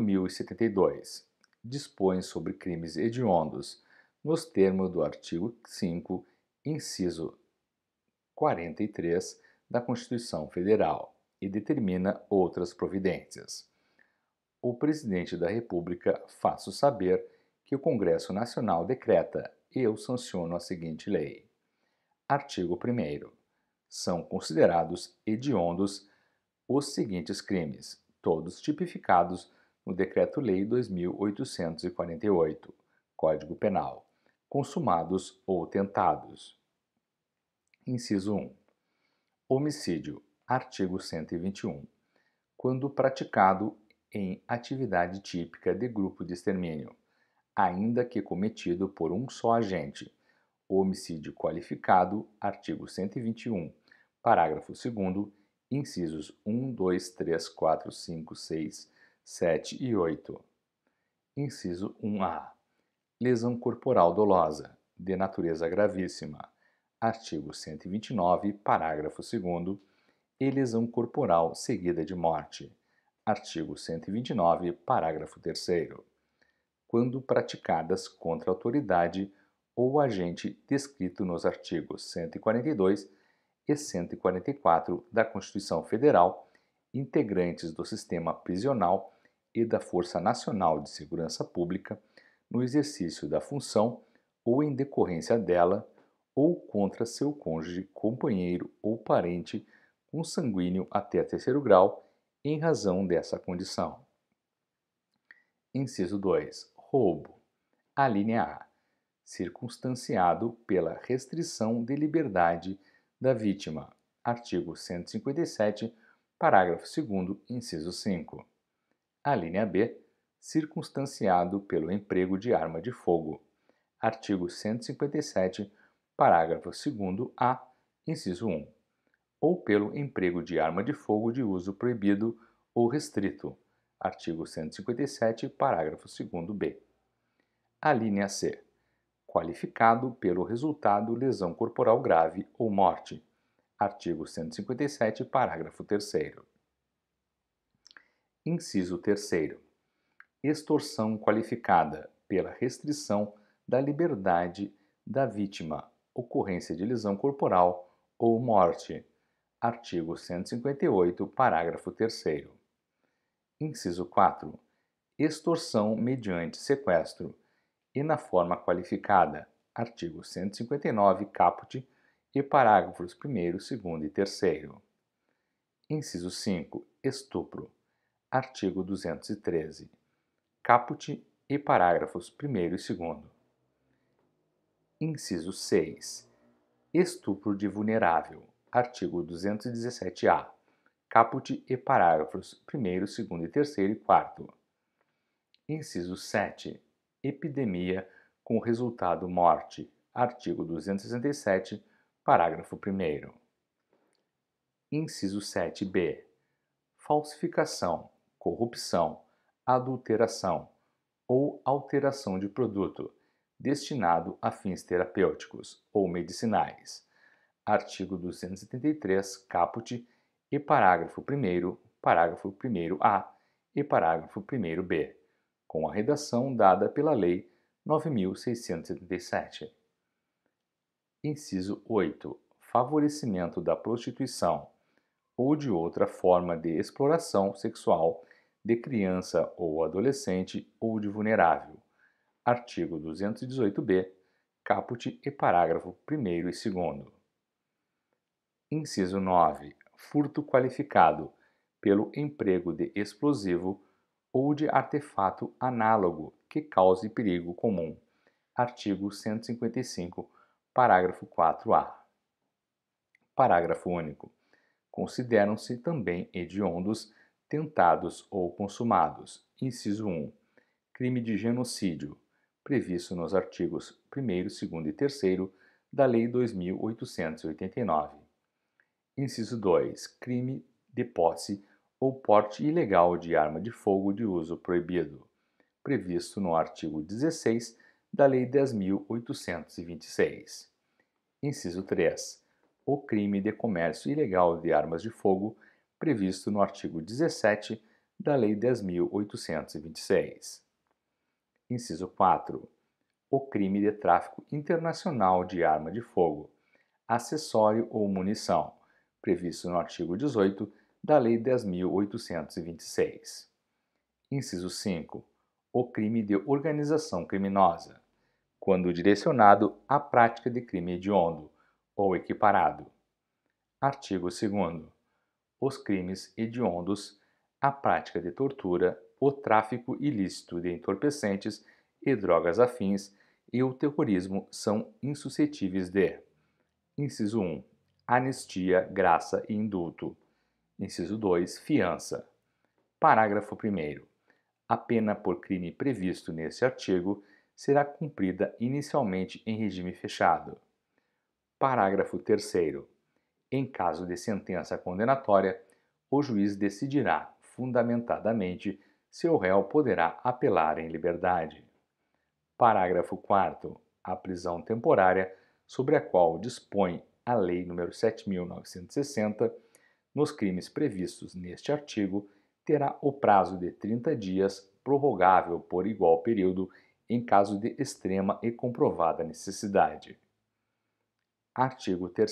8072, dispõe sobre crimes hediondos, nos termos do artigo 5, inciso 43 da Constituição Federal, e determina outras providências. O presidente da República faço saber que o Congresso Nacional decreta e eu sanciono a seguinte lei. Artigo 1 São considerados hediondos os seguintes crimes, todos tipificados no Decreto-Lei 2848, Código Penal, consumados ou tentados. Inciso 1. Homicídio, artigo 121. Quando praticado em atividade típica de grupo de extermínio, ainda que cometido por um só agente. Homicídio qualificado, artigo 121, parágrafo 2 incisos 1, 2, 3, 4, 5, 6, 7 e 8. Inciso 1A. Lesão corporal dolosa, de natureza gravíssima. Artigo 129, parágrafo 2 e lesão corporal seguida de morte. Artigo 129, parágrafo 3 Quando praticadas contra a autoridade ou agente descrito nos artigos 142 e 144 da Constituição Federal, integrantes do sistema prisional e da Força Nacional de Segurança Pública no exercício da função ou em decorrência dela ou contra seu cônjuge, companheiro ou parente consanguíneo até terceiro grau em razão dessa condição. Inciso 2. Roubo. A linha A. Circunstanciado pela restrição de liberdade da vítima. Artigo 157, parágrafo 2 inciso 5 a linha B, circunstanciado pelo emprego de arma de fogo. Artigo 157, parágrafo 2 A, inciso 1. Ou pelo emprego de arma de fogo de uso proibido ou restrito. Artigo 157, parágrafo 2 B. A linha C. Qualificado pelo resultado lesão corporal grave ou morte. Artigo 157, parágrafo 3 Inciso 3. Extorsão qualificada pela restrição da liberdade da vítima, ocorrência de lesão corporal ou morte. Artigo 158, parágrafo 3. Inciso 4. Extorsão mediante sequestro e na forma qualificada. Artigo 159, caput e parágrafos 1, 2 e 3. Inciso 5. Estupro artigo 213, caput e parágrafos 1 e 2. Inciso 6. Estupro de vulnerável, artigo 217-A, caput e parágrafos 1, 2, 3 e 4. Inciso 7. Epidemia com resultado morte, artigo 267, parágrafo 1. Inciso 7b. Falsificação, corrupção, adulteração ou alteração de produto destinado a fins terapêuticos ou medicinais. Artigo 273, caput e parágrafo 1 parágrafo 1A e parágrafo 1B, com a redação dada pela Lei 9677. Inciso 8. Favorecimento da prostituição ou de outra forma de exploração sexual de criança ou adolescente ou de vulnerável. Artigo 218b, caput e parágrafo 1 e 2. Inciso 9. Furto qualificado pelo emprego de explosivo ou de artefato análogo que cause perigo comum. Artigo 155, parágrafo 4a. Parágrafo único. Consideram-se também hediondos tentados ou consumados. Inciso 1. Crime de genocídio, previsto nos artigos 1, 2 e 3 da Lei 2889. Inciso 2. Crime de posse ou porte ilegal de arma de fogo de uso proibido, previsto no artigo 16 da Lei 10.826. Inciso 3. O crime de comércio ilegal de armas de fogo previsto no artigo 17 da Lei 10.826. Inciso 4. O crime de tráfico internacional de arma de fogo, acessório ou munição, previsto no artigo 18 da Lei 10.826. Inciso 5. O crime de organização criminosa, quando direcionado à prática de crime hediondo ou equiparado. Artigo 2 os crimes hediondos, a prática de tortura, o tráfico ilícito de entorpecentes e drogas afins e o terrorismo são insuscetíveis de: inciso 1, anistia, graça e indulto. Inciso 2, fiança. Parágrafo 1 A pena por crime previsto neste artigo será cumprida inicialmente em regime fechado. Parágrafo 3 em caso de sentença condenatória, o juiz decidirá fundamentadamente se o réu poderá apelar em liberdade. Parágrafo 4 A prisão temporária sobre a qual dispõe a Lei nº 7.960, nos crimes previstos neste artigo, terá o prazo de 30 dias, prorrogável por igual período em caso de extrema e comprovada necessidade. Artigo 3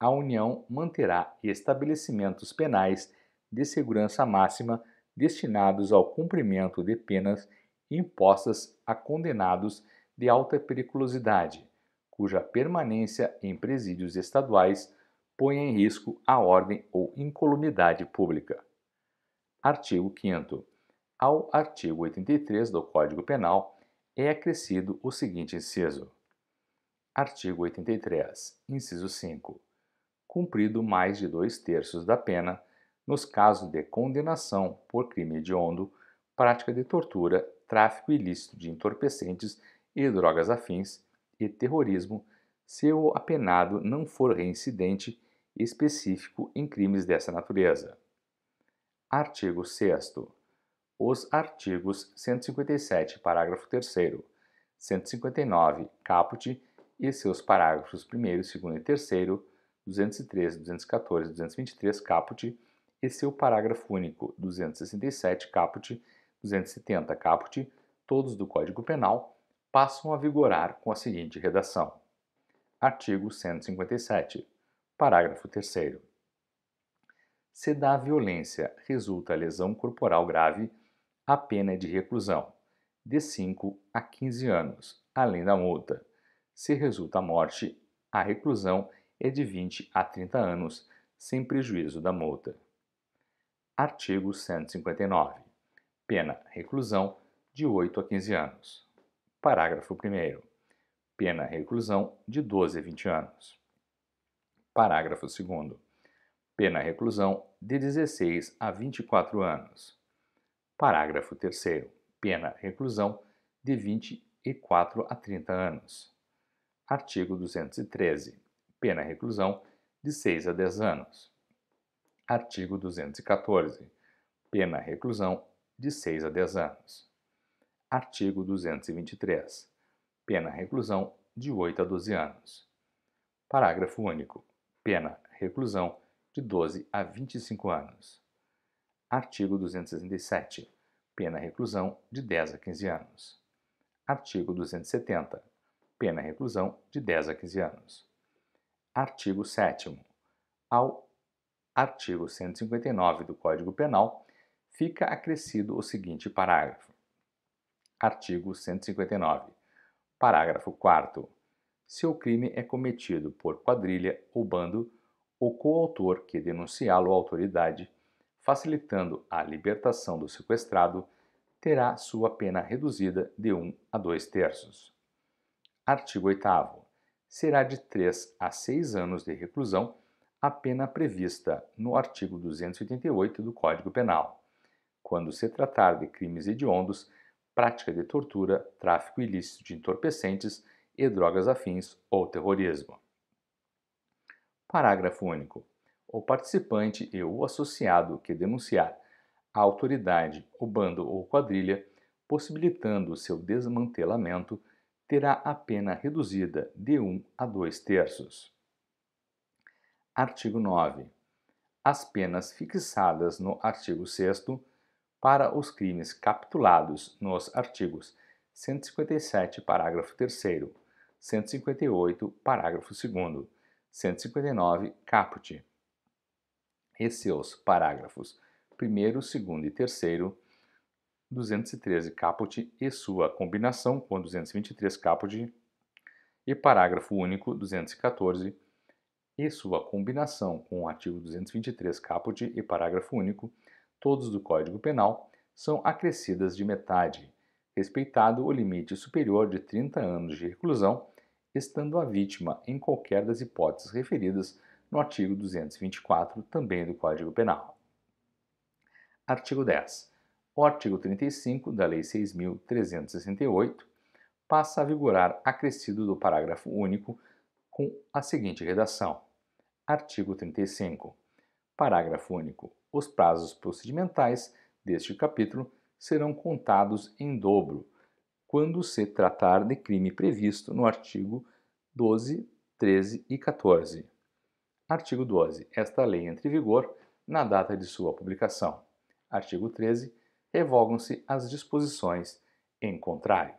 a União manterá estabelecimentos penais de segurança máxima destinados ao cumprimento de penas impostas a condenados de alta periculosidade, cuja permanência em presídios estaduais põe em risco a ordem ou incolumidade pública. Artigo 5. Ao artigo 83 do Código Penal é acrescido o seguinte inciso. Artigo 83, inciso 5 cumprido mais de dois terços da pena nos casos de condenação por crime hediondo, prática de tortura, tráfico ilícito de entorpecentes e drogas afins e terrorismo, se o apenado não for reincidente específico em crimes dessa natureza. Artigo 6 os artigos 157, parágrafo 3 159, caput e seus parágrafos 1 2 e 3 213, 214, 223, caput, e seu parágrafo único, 267, caput, 270, caput, todos do Código Penal, passam a vigorar com a seguinte redação. Artigo 157, parágrafo 3 Se da violência resulta lesão corporal grave, a pena é de reclusão, de 5 a 15 anos, além da multa. Se resulta a morte, a reclusão é de 20 a 30 anos, sem prejuízo da multa. Artigo 159. Pena reclusão de 8 a 15 anos. Parágrafo 1. Pena reclusão de 12 a 20 anos. Parágrafo 2. Pena reclusão de 16 a 24 anos. Parágrafo 3. Pena reclusão de 24 a 30 anos. Artigo 213 pena reclusão de 6 a 10 anos. Artigo 214. Pena reclusão de 6 a 10 anos. Artigo 223. Pena reclusão de 8 a 12 anos. Parágrafo único. Pena reclusão de 12 a 25 anos. Artigo 267. Pena reclusão de 10 a 15 anos. Artigo 270. Pena reclusão de 10 a 15 anos artigo 7 ao artigo 159 do Código Penal, fica acrescido o seguinte parágrafo. Artigo 159. Parágrafo 4 se o crime é cometido por quadrilha ou bando, o coautor que denunciá-lo à autoridade, facilitando a libertação do sequestrado, terá sua pena reduzida de 1 a 2 terços. Artigo 8 será de 3 a 6 anos de reclusão, a pena prevista no artigo 288 do Código Penal, quando se tratar de crimes hediondos, prática de tortura, tráfico ilícito de entorpecentes e drogas afins ou terrorismo. Parágrafo único. O participante e o associado que denunciar a autoridade, o bando ou quadrilha, possibilitando seu desmantelamento, terá a pena reduzida de 1 a 2 terços. Artigo 9. As penas fixadas no artigo 6 para os crimes capitulados nos artigos 157, parágrafo 3 158, parágrafo 2 159, caput, e seus parágrafos 1 2 e 3 213 caput e sua combinação com 223 caput e parágrafo único 214 e sua combinação com o artigo 223 caput e parágrafo único, todos do Código Penal, são acrescidas de metade, respeitado o limite superior de 30 anos de reclusão, estando a vítima em qualquer das hipóteses referidas no artigo 224, também do Código Penal. Artigo 10 o artigo 35 da Lei 6.368 passa a vigorar acrescido do parágrafo único com a seguinte redação: Artigo 35. Parágrafo único. Os prazos procedimentais deste capítulo serão contados em dobro quando se tratar de crime previsto no artigo 12, 13 e 14. Artigo 12. Esta lei entra em vigor na data de sua publicação. Artigo 13 revogam-se as disposições em contrário.